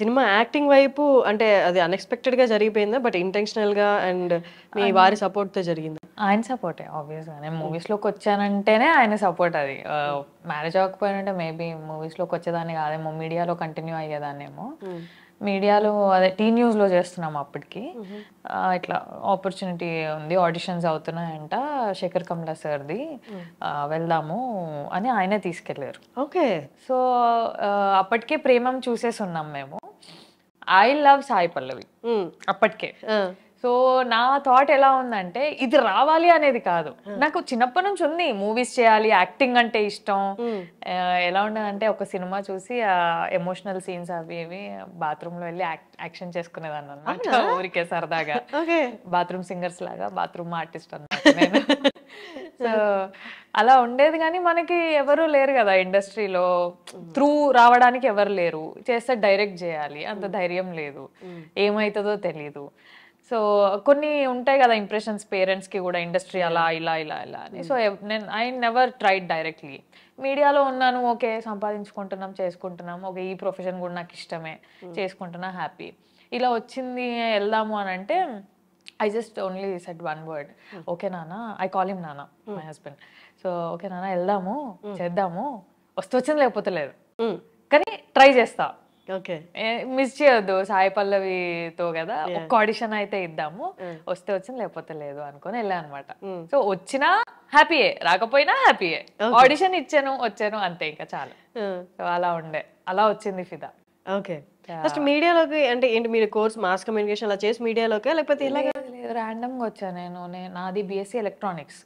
Cinema acting వైపు అంటే అది అన్ఎక్స్పెక్టెడ్ గా జరిగిపోయిందా బట్ ఇంటెన్షనల్ గా అండ్ మీ వారి సపోర్ట్ తో జరిగింది ఆయన సపోర్టే గా నేను మూవీస్ లోకి వచ్చానంటేనే ఆయన సపోర్ట్ అది మ్యారేజ్ అవ్వకపోయినంటే మేబీ లోకి వచ్చేదాన్ని కాదేమో మీడియాలో కంటిన్యూ అయ్యేదాన్నేమో hmm. మీడియాలో అదే టీ న్యూస్లో చేస్తున్నాం అప్పటికి ఇట్లా ఆపర్చునిటీ ఉంది ఆడిషన్స్ అవుతున్నాయంట శేఖర్ కమలా సార్ది వెళ్దాము అని ఆయనే తీసుకెళ్ళారు ఓకే సో అప్పటికే ప్రేమం చూసేసి ఉన్నాం మేము ఐ లవ్ సాయి పల్లవి అప్పటికే సో నా థాట్ ఎలా ఉందంటే ఇది రావాలి అనేది కాదు నాకు చిన్నప్పటి నుంచి ఉంది మూవీస్ చేయాలి యాక్టింగ్ అంటే ఇష్టం ఎలా ఉండదంటే ఒక సినిమా చూసి ఎమోషనల్ సీన్స్ అవి ఇవి లో వెళ్ళి యాక్షన్ చేసుకునేదాన్ని అనమాట ఊరికే సరదాగా బాత్రూమ్ సింగర్స్ లాగా బాత్రూమ్ ఆర్టిస్ట్ అన్నమాట సో అలా ఉండేది కానీ మనకి ఎవరు లేరు కదా ఇండస్ట్రీలో త్రూ రావడానికి ఎవరు లేరు చేస్తే డైరెక్ట్ చేయాలి అంత ధైర్యం లేదు ఏమైతుందో తెలీదు సో కొన్ని ఉంటాయి కదా ఇంప్రెషన్స్ పేరెంట్స్కి కూడా ఇండస్ట్రీ అలా ఇలా ఇలా ఇలా అని mm. సో నేను ఐ నెవర్ ట్రైడ్ డైరెక్ట్లీ మీడియాలో ఉన్నాను ఓకే సంపాదించుకుంటున్నాం చేసుకుంటున్నాం ఓకే ఈ ప్రొఫెషన్ కూడా నాకు ఇష్టమే mm. చేసుకుంటున్నా హ్యాపీ ఇలా వచ్చింది వెళ్దాము అని అంటే I just only set one word okay నాన్న ఐ కాల్ హిమ్ నాన్న మై హస్బెండ్ సో ఓకే నాన్న వెళ్దాము mm. చేద్దాము వస్తూ వచ్చింది లేకపోతే లేదు కానీ ట్రై చేస్తా మిస్ చేయొద్దు సాయి పల్లవితో కదా ఒక్క ఆడిషన్ అయితే ఇద్దాము mm. వస్తే వచ్చిన లేకపోతే లేదు అనుకుని వెళ్ళా అనమాట mm. సో వచ్చినా హ్యాపీయే రాకపోయినా హ్యాపీయే ఆడిషన్ ఇచ్చాను వచ్చాను అంతే ఇంకా చాలు mm. సో అలా ఉండే అలా వచ్చింది ఫిదా ఓకే ఫస్ట్ మీడియాలోకి అంటే ఏంటి మీరు కోర్స్ మాస్ కమ్యూనికేషన్ అలా చేసి మీడియాలోకి లేకపోతే ర్యాండమ్ గా వచ్చాను నేను నాది బిఎస్సి ఎలక్ట్రానిక్స్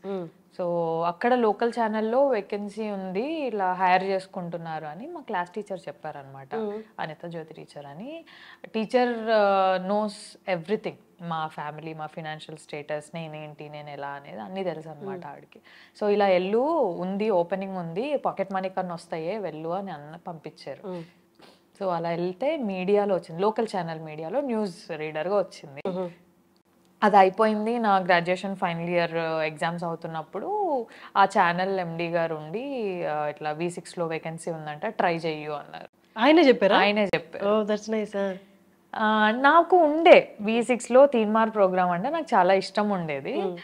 సో అక్కడ లోకల్ ఛానల్లో వేకెన్సీ ఉంది ఇలా హైర్ చేసుకుంటున్నారు అని మా క్లాస్ టీచర్ చెప్పారనమాట అనిత జ్యోతి టీచర్ అని టీచర్ నోస్ ఎవ్రీథింగ్ మా ఫ్యామిలీ మా ఫినాన్షియల్ స్టేటస్ నేనేంటి నేను ఎలా అనేది అన్నీ తెలుసు అనమాట ఆవిడకి సో ఇలా వెళ్ళు ఉంది ఓపెనింగ్ ఉంది పాకెట్ మనీ కన్నా వస్తాయే వెళ్ళు అని అన్న పంపించారు సో అలా వెళ్తే మీడియాలో వచ్చింది లోకల్ ఛానల్ మీడియాలో న్యూస్ రీడర్గా వచ్చింది అది అయిపోయింది నా graduation final year uh, exams అవుతున్నప్పుడు ఆ ఛానల్ ఎండి గారు ఉండి uh, ఇట్లా వి సిక్స్లో వేకెన్సీ ఉందంట ట్రై చెయ్యు అన్నారు ఆయన చెప్పారు ఆయనే చెప్పారు oh, uh, నాకు ఉండే వి సిక్స్లో తీన్మార్ ప్రోగ్రామ్ అంటే నాకు చాలా ఇష్టం ఉండేది hmm.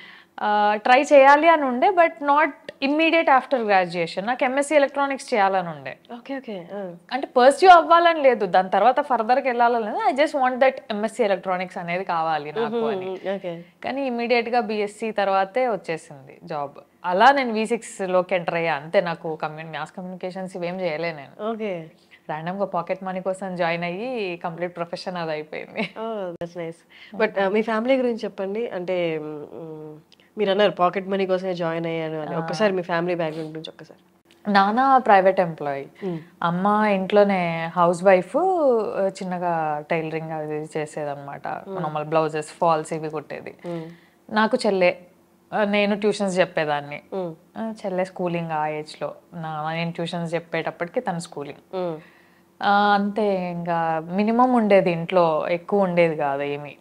ట్రై చేయాలి అని ఉండే but not immediate after graduation నాకు ఎంఎస్సీ ఎలక్ట్రానిక్స్ చేయాలని ఉండే ఓకే ఓకే అంటే పర్స్యూ అవ్వాలని లేదు దాని తర్వాత ఫర్దర్కి వెళ్ళాలని I just want that MSc electronics అనేది కావాలి నాకు అని కానీ ఇమ్మీడియట్గా బీఎస్సీ తర్వాతే వచ్చేసింది జాబ్ అలా నేను వి లోకి ఎంటర్ అయ్యా అంతే నాకు కమ్యూని కమ్యూనికేషన్స్ ఇవేం చేయలే నేను ఓకే గా పాకెట్ మనీ కోసం జాయిన్ అయ్యి కంప్లీట్ ప్రొఫెషన్ అది అయిపోయింది బట్ uh, మీ ఫ్యామిలీ గురించి చెప్పండి అంటే మీరు అన్నారు పాకెట్ మనీ కోసమే జాయిన్ అయ్యాను అని ఒక్కసారి మీ ఫ్యామిలీ బ్యాక్గ్రౌండ్ నుంచి ఒక్కసారి నాన్న ప్రైవేట్ ఎంప్లాయీ అమ్మ ఇంట్లోనే హౌస్ వైఫ్ చిన్నగా టైలరింగ్ అది చేసేది అనమాట నార్మల్ బ్లౌజెస్ ఫాల్స్ ఇవి కుట్టేది నాకు చెల్లె నేను ట్యూషన్స్ చెప్పేదాన్ని చెల్లె స్కూలింగ్ ఆ ఏజ్లో నా నేను ట్యూషన్స్ చెప్పేటప్పటికి తను స్కూలింగ్ అంతే ఇంకా మినిమం ఉండేది ఇంట్లో ఎక్కువ ఉండేది కాదు ఏమి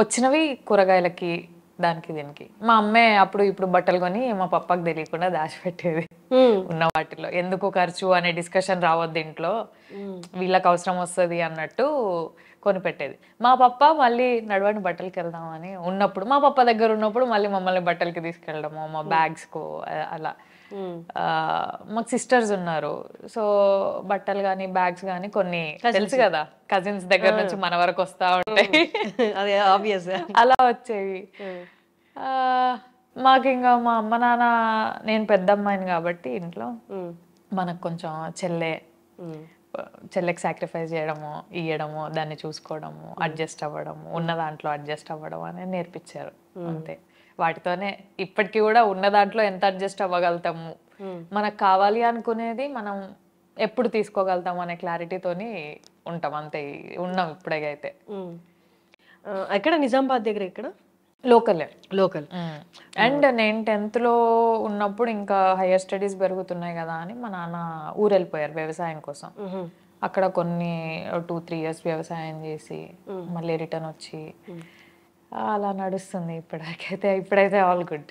వచ్చినవి కూరగాయలకి దానికి దీనికి మా అమ్మే అప్పుడు ఇప్పుడు బట్టలు కొని మా పప్పకి తెలియకుండా దాచిపెట్టేది ఉన్న వాటిలో ఎందుకు ఖర్చు అనే డిస్కషన్ రావద్దు ఇంట్లో వీళ్ళకి అవసరం వస్తుంది అన్నట్టు కొనిపెట్టేది మా పప్ప మళ్ళీ నడవని బట్టలకి వెళ్దామని ఉన్నప్పుడు మా పప్ప దగ్గర ఉన్నప్పుడు మళ్ళీ మమ్మల్ని బట్టలకి తీసుకెళ్ళడము మా బ్యాగ్స్కు అలా మాకు సిస్టర్స్ ఉన్నారు సో బట్టలు కానీ బ్యాగ్స్ కానీ కొన్ని తెలుసు కదా కజిన్స్ దగ్గర నుంచి మన వరకు వస్తా ఉంటాయి అలా వచ్చేవి మాకు ఇంకా మా అమ్మ నాన్న నేను పెద్ద అమ్మాయిని కాబట్టి ఇంట్లో మనకు కొంచెం చెల్లె చెల్లెకి సాక్రిఫైస్ చేయడము ఇయ్యడము దాన్ని చూసుకోవడము అడ్జస్ట్ hmm. అవ్వడము ఉన్న దాంట్లో అడ్జస్ట్ అవ్వడం అనేది నేర్పించారు hmm. అంతే వాటితోనే ఇప్పటికీ కూడా ఉన్న దాంట్లో ఎంత అడ్జస్ట్ అవ్వగలుగుతాము hmm. మనకు కావాలి అనుకునేది మనం ఎప్పుడు తీసుకోగలుగుతాము అనే క్లారిటీతోని ఉంటాం అంతే ఉన్నాం ఇప్పుడే అయితే ఎక్కడ నిజామాబాద్ దగ్గర ఎక్కడ లోకల్ లోకల్ అండ్ నేను టెన్త్లో ఉన్నప్పుడు ఇంకా హైయర్ స్టడీస్ పెరుగుతున్నాయి కదా అని మా నాన్న ఊరు వెళ్ళిపోయారు వ్యవసాయం కోసం mm-hmm. అక్కడ కొన్ని టూ త్రీ ఇయర్స్ వ్యవసాయం చేసి mm. మళ్ళీ రిటర్న్ వచ్చి mm. అలా నడుస్తుంది ఇప్పటికైతే ఇప్పుడైతే ఆల్ గుడ్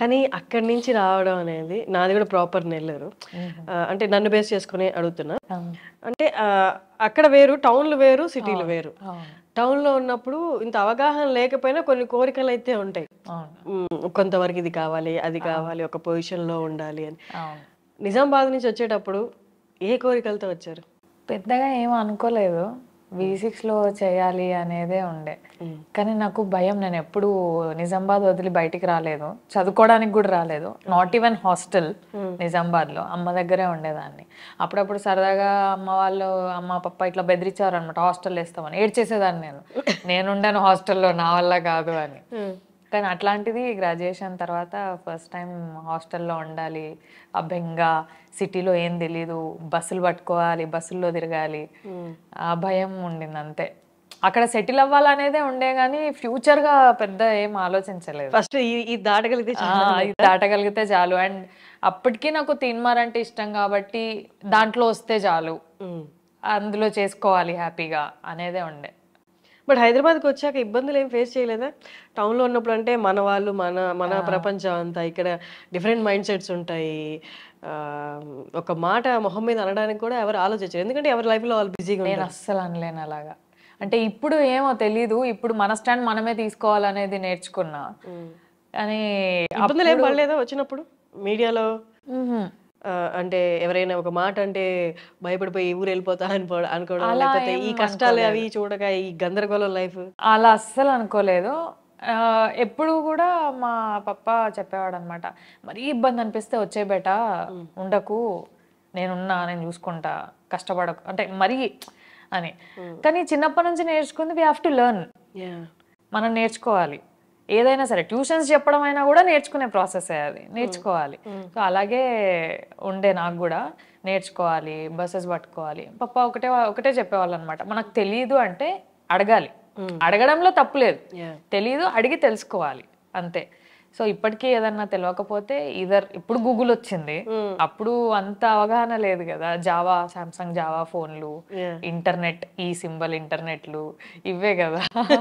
కానీ అక్కడి నుంచి రావడం అనేది నాది కూడా ప్రాపర్ నెల్లూరు mm-hmm. అంటే నన్ను బేస్ చేసుకుని అడుగుతున్నా అంటే అక్కడ వేరు టౌన్లు వేరు సిటీలు వేరు టౌన్లో ఉన్నప్పుడు ఇంత అవగాహన లేకపోయినా కొన్ని కోరికలు అయితే ఉంటాయి కొంతవరకు ఇది కావాలి అది కావాలి ఒక పొజిషన్లో ఉండాలి అని నిజామాబాద్ నుంచి వచ్చేటప్పుడు ఏ కోరికలతో వచ్చారు పెద్దగా ఏం అనుకోలేదు లో చేయాలి అనేదే ఉండే కానీ నాకు భయం నేను ఎప్పుడు నిజామాబాద్ వదిలి బయటికి రాలేదు చదువుకోవడానికి కూడా రాలేదు నాట్ ఈవెన్ హాస్టల్ నిజామాబాద్లో అమ్మ దగ్గరే ఉండేదాన్ని అప్పుడప్పుడు సరదాగా అమ్మ వాళ్ళు అమ్మ పప్ప ఇట్లా బెదిరించారు అనమాట హాస్టల్ వేస్తామని ఏడ్చేసేదాన్ని నేను నేను ఉండాను హాస్టల్లో నా వల్ల కాదు అని కానీ అట్లాంటిది గ్రాడ్యుయేషన్ తర్వాత ఫస్ట్ టైం హాస్టల్లో ఉండాలి అభ్యంగా సిటీలో ఏం తెలీదు బస్సులు పట్టుకోవాలి బస్సుల్లో తిరగాలి ఆ భయం ఉండింది అంతే అక్కడ సెటిల్ అవ్వాలనేదే ఉండే కానీ ఫ్యూచర్ గా పెద్ద ఏం ఆలోచించలేదు ఫస్ట్ ఇది దాటగలిగితే దాటగలిగితే చాలు అండ్ అప్పటికి నాకు తిన్మార్ అంటే ఇష్టం కాబట్టి దాంట్లో వస్తే చాలు అందులో చేసుకోవాలి హ్యాపీగా అనేదే ఉండే బట్ హైదరాబాద్కి వచ్చాక ఇబ్బందులు ఏం ఫేస్ చేయలేదా టౌన్లో ఉన్నప్పుడు అంటే మన వాళ్ళు మన మన ప్రపంచం అంతా ఇక్కడ డిఫరెంట్ మైండ్ సెట్స్ ఉంటాయి ఒక మాట మొహం మీద అనడానికి కూడా ఎవరు ఆలోచించారు ఎందుకంటే ఎవరి లైఫ్లో వాళ్ళు బిజీగా నేను అస్సలు అనలేను అలాగా అంటే ఇప్పుడు ఏమో తెలీదు ఇప్పుడు మన స్టాండ్ మనమే తీసుకోవాలనేది నేర్చుకున్నా కానీ ఇబ్బందులు ఏం పడలేదా వచ్చినప్పుడు మీడియాలో అంటే ఎవరైనా ఒక మాట అంటే భయపడిపోయి ఊరు వెళ్ళిపోతా అనుకో అనుకోవడం లేకపోతే ఈ కష్టాలు అవి చూడక ఈ గందరగోళం లైఫ్ అలా అస్సలు అనుకోలేదు ఎప్పుడు కూడా మా పప్ప చెప్పేవాడు అనమాట మరీ ఇబ్బంది అనిపిస్తే వచ్చే బేట ఉండకు నేనున్నా నేను చూసుకుంటా కష్టపడకు అంటే మరీ అని కానీ చిన్నప్పటి నుంచి నేర్చుకుంది వీ హ్యావ్ టు లెర్న్ మనం నేర్చుకోవాలి ఏదైనా సరే ట్యూషన్స్ చెప్పడం అయినా కూడా నేర్చుకునే ప్రాసెస్ అది నేర్చుకోవాలి సో అలాగే ఉండే నాకు కూడా నేర్చుకోవాలి బస్సెస్ పట్టుకోవాలి పప్ప ఒకటే ఒకటే చెప్పేవాళ్ళు అనమాట మనకు తెలియదు అంటే అడగాలి అడగడంలో తప్పు లేదు తెలియదు అడిగి తెలుసుకోవాలి అంతే సో ఇప్పటికే ఏదన్నా తెలియకపోతే ఇదర్ ఇప్పుడు గూగుల్ వచ్చింది hmm. అప్పుడు అంత అవగాహన లేదు కదా జావా సామ్సంగ్ జావా ఫోన్లు ఇంటర్నెట్ ఈ సింబల్ ఇంటర్నెట్లు ఇవే కదా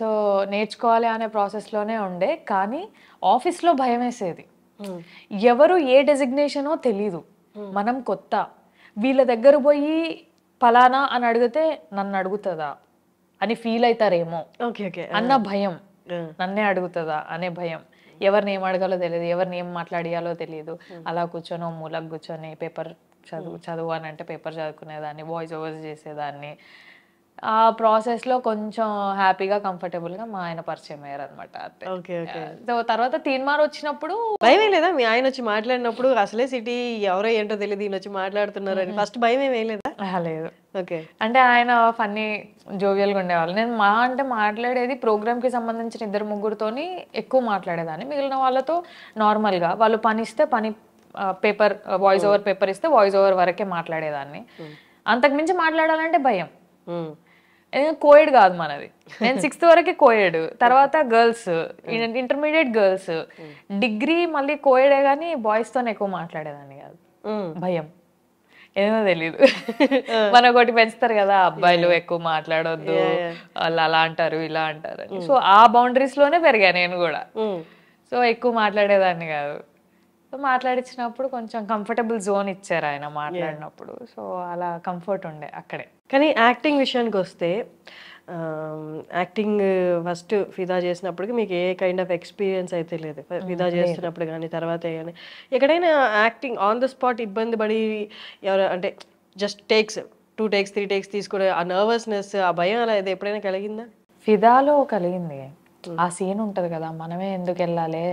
సో నేర్చుకోవాలి అనే ప్రాసెస్ లోనే ఉండే కానీ ఆఫీస్ లో భయం వేసేది hmm. ఎవరు ఏ డెసిగ్నేషనో తెలీదు hmm. మనం కొత్త వీళ్ళ దగ్గర పోయి ఫలానా అని అడిగితే నన్ను అడుగుతుందా అని ఫీల్ అవుతారేమో అన్న uh. భయం uh. నన్నే అడుగుతుందా అనే భయం ఎవరిని ఏం అడగాలో తెలియదు ఎవరిని ఏం మాట్లాడియాలో తెలియదు hmm. అలా కూర్చొని మూలకు కూర్చొని పేపర్ చదువు hmm. చదువు అని అంటే పేపర్ చదువుకునేదాన్ని వాయిస్ ఓవర్స్ చేసేదాన్ని ఆ ప్రాసెస్లో కొంచెం హ్యాపీగా కంఫర్టబుల్గా మా ఆయన పరిచయం అయ్యారు అనమాట ఓకే ఓకే సో తర్వాత తీన్మార్ వచ్చినప్పుడు భయమే లేదా మీ ఆయన వచ్చి మాట్లాడినప్పుడు అసలే సిటీ ఎవరో ఏంటో తెలియదు ఈయన వచ్చి మాట్లాడుతున్నారని ఫస్ట్ hmm. భయం ఏమేం లేదా లేదు ఓకే అంటే ఆయన ఫన్నీ జోవియల్గా ఉండేవాళ్ళు నేను మా అంటే మాట్లాడేది ప్రోగ్రామ్కి సంబంధించిన ఇద్దరు ముగ్గురుతోని ఎక్కువ మాట్లాడేదాన్ని మిగిలిన వాళ్ళతో నార్మల్గా వాళ్ళు పని ఇస్తే పని పేపర్ వాయిస్ ఓవర్ పేపర్ ఇస్తే వాయిస్ ఓవర్ వరకే మాట్లాడేదాన్ని అంతకుమించి మాట్లాడాలంటే భయం కోయడ్ కాదు మనది నేను సిక్స్త్ వరకే కోయడ్ తర్వాత గర్ల్స్ ఇంటర్మీడియట్ గర్ల్స్ డిగ్రీ మళ్ళీ కోయడే కానీ బాయ్స్తోనే ఎక్కువ మాట్లాడేదాన్ని కాదు భయం ఏమో తెలియదు మన ఒకటి పెంచుతారు కదా అబ్బాయిలు ఎక్కువ మాట్లాడొద్దు వాళ్ళు అలా అంటారు ఇలా అంటారు mm. సో ఆ బౌండరీస్ లోనే పెరిగా నేను కూడా mm. సో ఎక్కువ మాట్లాడేదాన్ని కాదు సో మాట్లాడించినప్పుడు కొంచెం కంఫర్టబుల్ జోన్ ఇచ్చారు ఆయన మాట్లాడినప్పుడు సో అలా కంఫర్ట్ ఉండే అక్కడే కానీ యాక్టింగ్ విషయానికి వస్తే యాక్టింగ్ ఫస్ట్ ఫిదా చేసినప్పటికీ మీకు ఏ కైండ్ ఆఫ్ ఎక్స్పీరియన్స్ అయితే లేదు ఫిదా చేస్తున్నప్పుడు కానీ తర్వాత కానీ ఎక్కడైనా యాక్టింగ్ ఆన్ ద స్పాట్ ఇబ్బంది పడి ఎవరు అంటే just takes two takes three takes తీసుకునే ఆ నర్వస్నెస్ ఆ భయం అలా ఎప్పుడైనా కలిగిందా ఫిదాలో కలిగింది ఆ సీన్ ఉంటుంది కదా మనమే ఎందుకు వెళ్ళాలి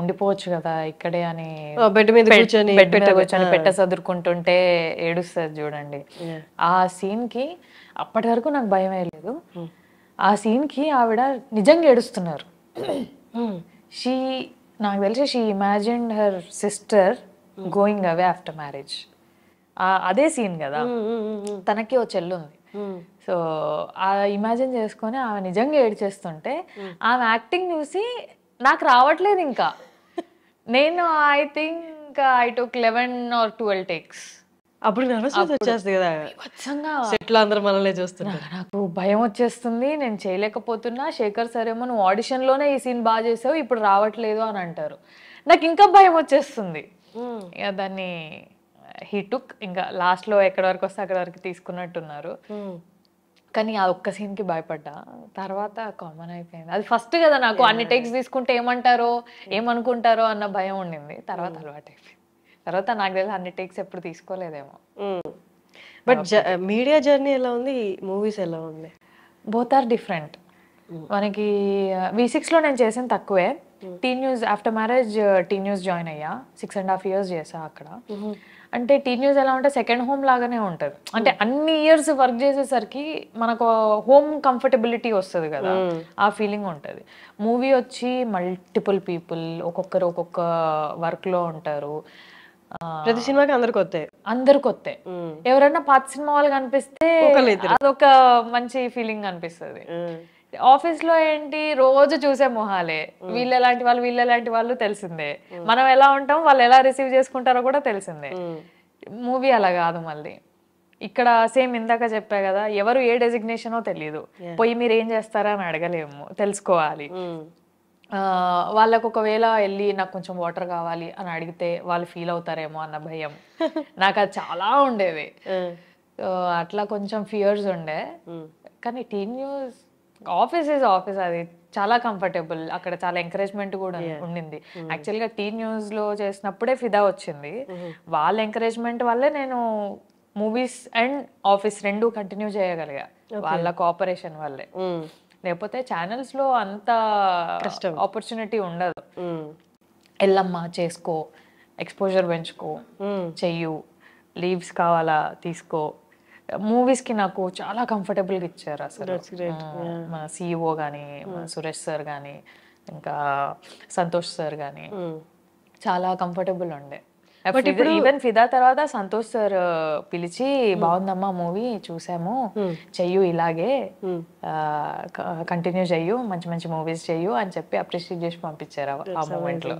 ఉండిపోవచ్చు కదా ఇక్కడే అని బెడ్ మీద కూర్చొని బెడ్ మీద కూర్చొని పెట్ట సదురుకుంటుంటే ఏడుస్తుంది చూడండి ఆ సీన్ కి అప్పటి వరకు నాకు భయం లేదు hmm. ఆ సీన్ కి ఆవిడ నిజంగా ఏడుస్తున్నారు షీ hmm. నాకు తెలిసి she imagine her sister going away after marriage అదే సీన్ కదా hmm, తనకి ఓ చెల్లుంది సో ఆ ఇమాజిన్ చేసుకొని ఆమె నిజంగా ఏడ్చేస్తుంటే ఆమె యాక్టింగ్ చూసి నాకు రావట్లేదు ఇంకా నేను I think I took eleven or twelve takes అప్పుడు వచ్చేస్తుంది కదా సెట్లు అందరూ మనల్ని చూస్తున్నారు నాకు భయం వచ్చేస్తుంది నేను చేయలేకపోతున్నా శేఖర్ సరేమో నువ్వు లోనే ఈ సీన్ బాగా చేసావు ఇప్పుడు రావట్లేదు అని అంటారు నాకు ఇంకా భయం వచ్చేస్తుంది ఇక దాన్ని హీ టుక్ ఇంకా లాస్ట్ లో ఎక్కడి వరకు వస్తే అక్కడ వరకు తీసుకున్నట్టున్నారు కానీ ఆ ఒక్క సీన్కి భయపడ్డా తర్వాత కామన్ అయిపోయింది అది ఫస్ట్ కదా నాకు అన్ని టేక్స్ తీసుకుంటే ఏమంటారో ఏమనుకుంటారో అన్న భయం ఉండింది తర్వాత mm. అలవాటు అయిపోయింది తర్వాత నాకు తెలిసి అన్ని టేక్స్ ఎప్పుడు తీసుకోలేదేమో బట్ మీడియా జర్నీ ఎలా ఉంది మూవీస్ ఎలా ఉంది బోత్ ఆర్ డిఫరెంట్ మనకి వి సిక్స్లో నేను చేసిన తక్కువే T news after marriage T news join అయ్యా సిక్స్ అండ్ హాఫ్ ఇయర్స్ చేసా అక్కడ అంటే టీ న్యూస్ ఎలా ఉంటే సెకండ్ హోమ్ లాగానే ఉంటుంది అంటే అన్ని ఇయర్స్ వర్క్ చేసేసరికి మనకు హోమ్ కంఫర్టబిలిటీ వస్తుంది కదా ఆ ఫీలింగ్ ఉంటుంది మూవీ వచ్చి మల్టిపుల్ పీపుల్ ఒక్కొక్కరు ఒక్కొక్క వర్క్ లో ఉంటారు ప్రతి సినిమాకి అందరికి వస్తాయి అందరికి వస్తాయి ఎవరైనా పాత సినిమా వాళ్ళు కనిపిస్తే అదొక మంచి ఫీలింగ్ అనిపిస్తుంది ఆఫీస్ లో ఏంటి రోజు చూసే మొహాలే వీళ్ళు ఎలాంటి వాళ్ళు వీళ్ళు ఎలాంటి వాళ్ళు తెలిసిందే మనం ఎలా ఉంటాం వాళ్ళు ఎలా రిసీవ్ చేసుకుంటారో కూడా తెలిసిందే మూవీ అలా కాదు మళ్ళీ ఇక్కడ సేమ్ ఇందాక చెప్పా కదా ఎవరు ఏ డెసిగ్నేషనో తెలియదు పోయి మీరు ఏం చేస్తారా అని అడగలేము తెలుసుకోవాలి వాళ్ళకు ఒకవేళ వెళ్ళి నాకు కొంచెం వాటర్ కావాలి అని అడిగితే వాళ్ళు ఫీల్ అవుతారేమో అన్న భయం నాకు అది చాలా ఉండేవి అట్లా కొంచెం ఫియర్స్ ఉండే కానీ T news office is office అది చాలా కంఫర్టబుల్ అక్కడ చాలా ఎంకరేజ్మెంట్ కూడా ఉండింది యాక్చువల్ hmm. గా టీ న్యూస్ లో చేసినప్పుడే ఫిదా వచ్చింది hmm. వాళ్ళ ఎంకరేజ్మెంట్ వల్లే నేను మూవీస్ అండ్ ఆఫీస్ రెండు కంటిన్యూ చేయగలిగా వాళ్ళ కోఆపరేషన్ వల్లే hmm. లేకపోతే లో అంత ఆపర్చునిటీ ఉండదు ఎల్లమ్మా చేసుకో ఎక్స్పోజర్ పెంచుకో చెయ్యు లీవ్స్ కావాలా తీసుకో మూవీస్ కి నాకు చాలా కంఫర్టబుల్ గా ఇచ్చారు అసలు మన సిఇఓ e గాని hmm. మన సురేష్ సార్ కానీ ఇంకా సంతోష్ సార్ కానీ hmm. చాలా కంఫర్టబుల్ ఉండే ఇప్పుడు ఈవెన్ ఫిదా తర్వాత సంతోష్ సార్ పిలిచి hmm. బాగుందమ్మా మూవీ చూసాము చెయ్యు ఇలాగే కంటిన్యూ చెయ్యు మంచి మంచి మూవీస్ చెయ్యు అని చెప్పి అప్రిషియేట్ చేసి పంపించారు ఆ మూమెంట్లో